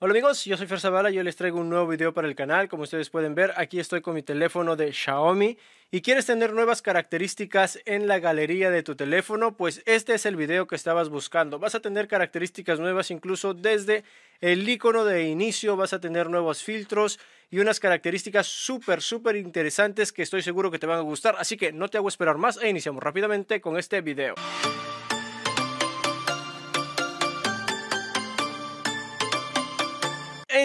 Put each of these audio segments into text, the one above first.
Hola amigos, yo soy Fer Zavala, yo les traigo un nuevo video para el canal. Como ustedes pueden ver, aquí estoy con mi teléfono de Xiaomi. ¿Y quieres tener nuevas características en la galería de tu teléfono? Pues este es el video que estabas buscando. Vas a tener características nuevas incluso desde el icono de inicio, vas a tener nuevos filtros y unas características súper, súper interesantes que estoy seguro que te van a gustar. Así que no te hago esperar más e iniciamos rápidamente con este video.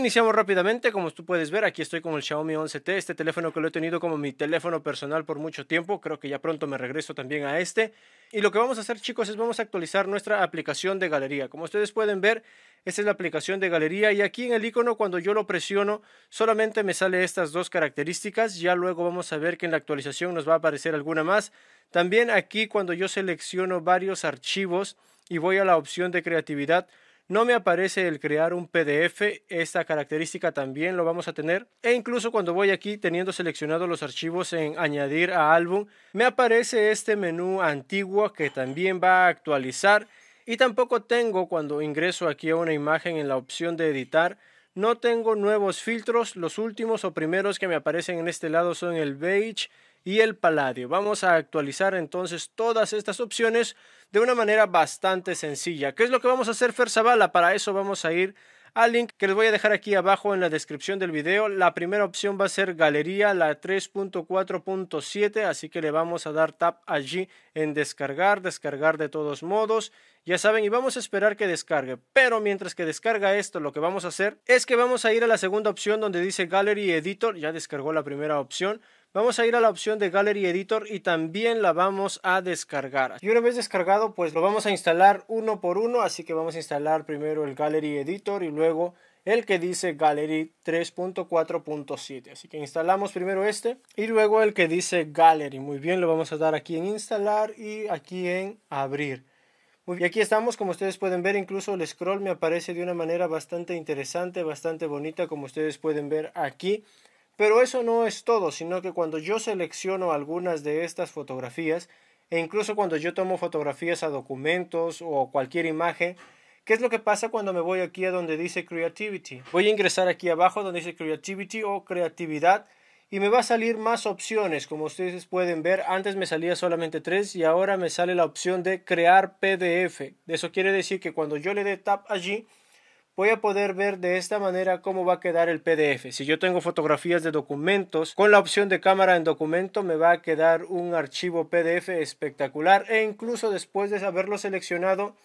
iniciamos rápidamente, como tú puedes ver, aquí estoy con el Xiaomi 11T, este teléfono que lo he tenido como mi teléfono personal por mucho tiempo, creo que ya pronto me regreso también a este. Y lo que vamos a hacer chicos es vamos a actualizar nuestra aplicación de galería. Como ustedes pueden ver, esta es la aplicación de galería y aquí en el icono cuando yo lo presiono solamente me sale estas dos características, ya luego vamos a ver que en la actualización nos va a aparecer alguna más. También aquí cuando yo selecciono varios archivos y voy a la opción de creatividad, no me aparece el crear un PDF. Esta característica también lo vamos a tener. E incluso cuando voy aquí teniendo seleccionados los archivos en añadir a álbum, me aparece este menú antiguo que también va a actualizar. Y tampoco tengo cuando ingreso aquí a una imagen en la opción de editar. No tengo nuevos filtros, los últimos o primeros que me aparecen en este lado son el beige y el paladio. Vamos a actualizar entonces todas estas opciones de una manera bastante sencilla. ¿Qué es lo que vamos a hacer, Fer Para eso vamos a ir al link que les voy a dejar aquí abajo en la descripción del video. La primera opción va a ser galería, la 3.4.7, así que le vamos a dar tap allí en descargar, descargar de todos modos. Ya saben, y vamos a esperar que descargue. Pero mientras que descarga esto, lo que vamos a hacer es que vamos a ir a la segunda opción donde dice Gallery Editor. Ya descargó la primera opción. Vamos a ir a la opción de Gallery Editor y también la vamos a descargar. Y una vez descargado, pues lo vamos a instalar uno por uno, así que vamos a instalar primero el Gallery Editor y luego el que dice Gallery 3.4.7. Así que instalamos primero este y luego el que dice Gallery. Muy bien, lo vamos a dar aquí en instalar y aquí en abrir. Muy bien, aquí estamos, como ustedes pueden ver, incluso el scroll me aparece de una manera bastante interesante, bastante bonita, como ustedes pueden ver aquí. Pero eso no es todo, sino que cuando yo selecciono algunas de estas fotografías, e incluso cuando yo tomo fotografías a documentos o cualquier imagen, ¿qué es lo que pasa cuando me voy aquí a donde dice Creativity? Voy a ingresar aquí abajo donde dice Creativity o Creatividad y me va a salir más opciones, como ustedes pueden ver, antes me salía solamente tres y ahora me sale la opción de crear PDF. Eso quiere decir que cuando yo le dé tap allí, voy a poder ver de esta manera cómo va a quedar el PDF. Si yo tengo fotografías de documentos, con la opción de cámara en documento me va a quedar un archivo PDF espectacular e incluso después de haberlo seleccionado,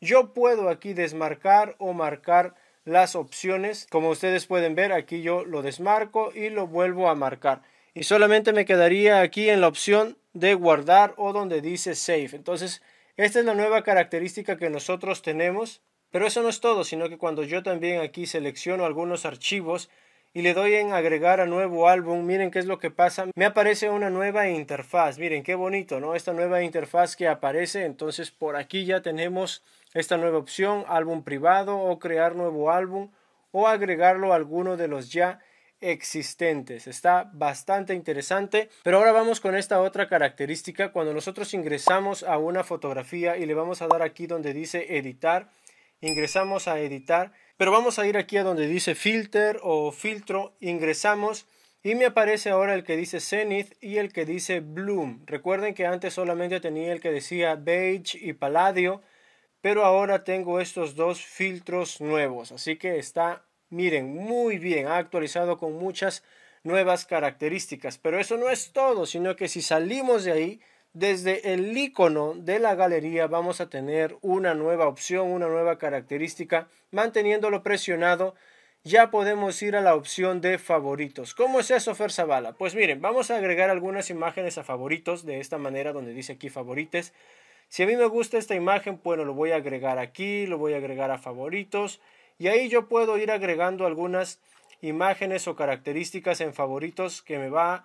yo puedo aquí desmarcar o marcar las opciones. Como ustedes pueden ver, aquí yo lo desmarco y lo vuelvo a marcar. Y solamente me quedaría aquí en la opción de guardar o donde dice save. Entonces, esta es la nueva característica que nosotros tenemos pero eso no es todo, sino que cuando yo también aquí selecciono algunos archivos y le doy en agregar a nuevo álbum, miren qué es lo que pasa, me aparece una nueva interfaz, miren qué bonito, ¿no? Esta nueva interfaz que aparece, entonces por aquí ya tenemos esta nueva opción, álbum privado o crear nuevo álbum o agregarlo a alguno de los ya existentes. Está bastante interesante. Pero ahora vamos con esta otra característica. Cuando nosotros ingresamos a una fotografía y le vamos a dar aquí donde dice editar, ingresamos a editar, pero vamos a ir aquí a donde dice filter o filtro, ingresamos y me aparece ahora el que dice Zenith y el que dice Bloom. Recuerden que antes solamente tenía el que decía Beige y Paladio, pero ahora tengo estos dos filtros nuevos, así que está, miren, muy bien, ha actualizado con muchas nuevas características, pero eso no es todo, sino que si salimos de ahí, desde el icono de la galería vamos a tener una nueva opción, una nueva característica. Manteniéndolo presionado ya podemos ir a la opción de favoritos. ¿Cómo es eso, Fer Zavala? Pues miren, vamos a agregar algunas imágenes a favoritos de esta manera donde dice aquí favorites. Si a mí me gusta esta imagen, bueno, lo voy a agregar aquí, lo voy a agregar a favoritos y ahí yo puedo ir agregando algunas imágenes o características en favoritos que me va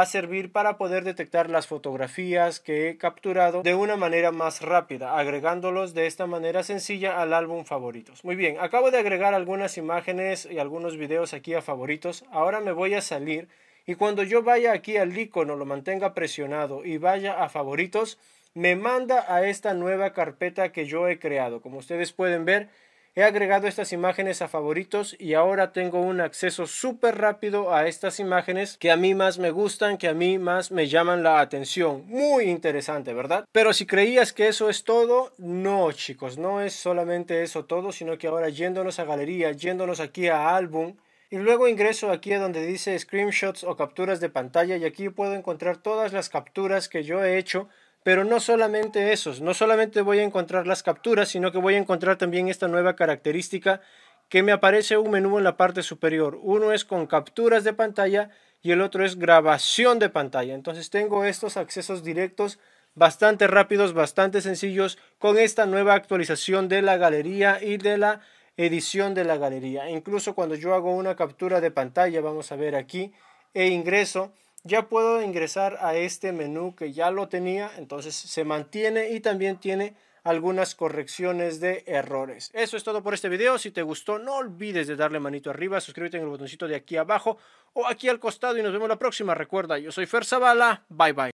a servir para poder detectar las fotografías que he capturado de una manera más rápida, agregándolos de esta manera sencilla al álbum favoritos. Muy bien, acabo de agregar algunas imágenes y algunos videos aquí a favoritos. Ahora me voy a salir y cuando yo vaya aquí al icono, lo mantenga presionado y vaya a favoritos, me manda a esta nueva carpeta que yo he creado. Como ustedes pueden ver, He agregado estas imágenes a favoritos y ahora tengo un acceso súper rápido a estas imágenes que a mí más me gustan, que a mí más me llaman la atención. Muy interesante, ¿verdad? Pero si creías que eso es todo, no, chicos, no es solamente eso todo, sino que ahora yéndonos a galería, yéndonos aquí a álbum, y luego ingreso aquí a donde dice screenshots o capturas de pantalla y aquí puedo encontrar todas las capturas que yo he hecho pero no solamente esos, no solamente voy a encontrar las capturas, sino que voy a encontrar también esta nueva característica que me aparece un menú en la parte superior. Uno es con capturas de pantalla y el otro es grabación de pantalla. Entonces tengo estos accesos directos bastante rápidos, bastante sencillos con esta nueva actualización de la galería y de la edición de la galería. Incluso cuando yo hago una captura de pantalla, vamos a ver aquí, e ingreso ya puedo ingresar a este menú que ya lo tenía, entonces se mantiene y también tiene algunas correcciones de errores. Eso es todo por este video, si te gustó no olvides de darle manito arriba, suscríbete en el botoncito de aquí abajo o aquí al costado y nos vemos la próxima. Recuerda, yo soy Fer Zavala, bye bye.